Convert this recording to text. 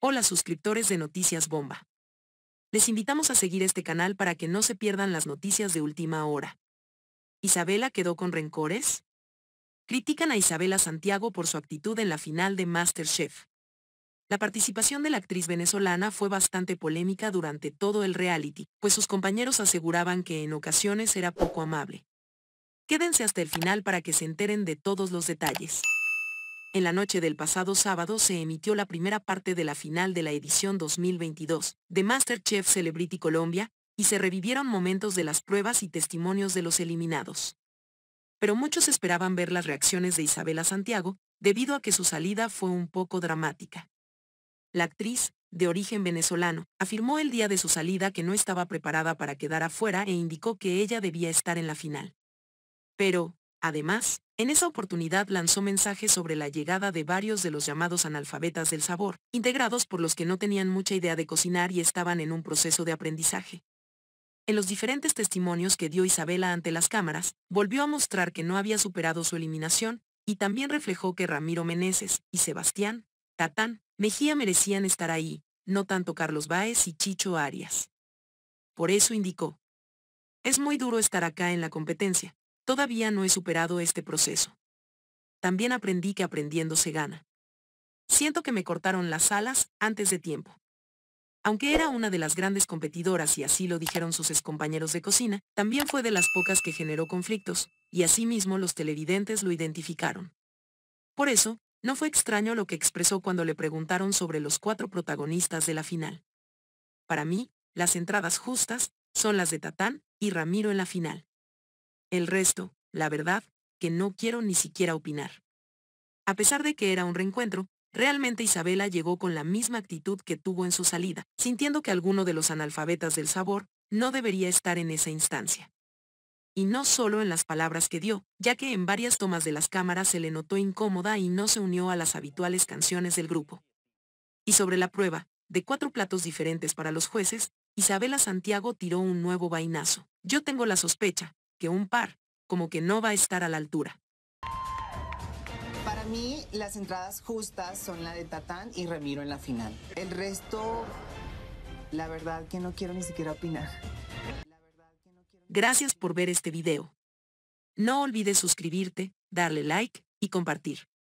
Hola suscriptores de Noticias Bomba. Les invitamos a seguir este canal para que no se pierdan las noticias de última hora. ¿Isabela quedó con rencores? Critican a Isabela Santiago por su actitud en la final de MasterChef. La participación de la actriz venezolana fue bastante polémica durante todo el reality, pues sus compañeros aseguraban que en ocasiones era poco amable. Quédense hasta el final para que se enteren de todos los detalles en la noche del pasado sábado se emitió la primera parte de la final de la edición 2022 de MasterChef Celebrity Colombia, y se revivieron momentos de las pruebas y testimonios de los eliminados. Pero muchos esperaban ver las reacciones de Isabela Santiago, debido a que su salida fue un poco dramática. La actriz, de origen venezolano, afirmó el día de su salida que no estaba preparada para quedar afuera e indicó que ella debía estar en la final. Pero, Además, en esa oportunidad lanzó mensajes sobre la llegada de varios de los llamados analfabetas del sabor, integrados por los que no tenían mucha idea de cocinar y estaban en un proceso de aprendizaje. En los diferentes testimonios que dio Isabela ante las cámaras, volvió a mostrar que no había superado su eliminación, y también reflejó que Ramiro Meneses y Sebastián, Tatán, Mejía merecían estar ahí, no tanto Carlos Báez y Chicho Arias. Por eso indicó. Es muy duro estar acá en la competencia, Todavía no he superado este proceso. También aprendí que aprendiendo se gana. Siento que me cortaron las alas antes de tiempo. Aunque era una de las grandes competidoras y así lo dijeron sus excompañeros de cocina, también fue de las pocas que generó conflictos, y asimismo los televidentes lo identificaron. Por eso, no fue extraño lo que expresó cuando le preguntaron sobre los cuatro protagonistas de la final. Para mí, las entradas justas son las de Tatán y Ramiro en la final. El resto, la verdad, que no quiero ni siquiera opinar. A pesar de que era un reencuentro, realmente Isabela llegó con la misma actitud que tuvo en su salida, sintiendo que alguno de los analfabetas del sabor no debería estar en esa instancia. Y no solo en las palabras que dio, ya que en varias tomas de las cámaras se le notó incómoda y no se unió a las habituales canciones del grupo. Y sobre la prueba, de cuatro platos diferentes para los jueces, Isabela Santiago tiró un nuevo vainazo. Yo tengo la sospecha, que un par, como que no va a estar a la altura. Para mí, las entradas justas son la de Tatán y Ramiro en la final. El resto, la verdad que no quiero ni siquiera opinar. Gracias por ver este video. No olvides suscribirte, darle like y compartir.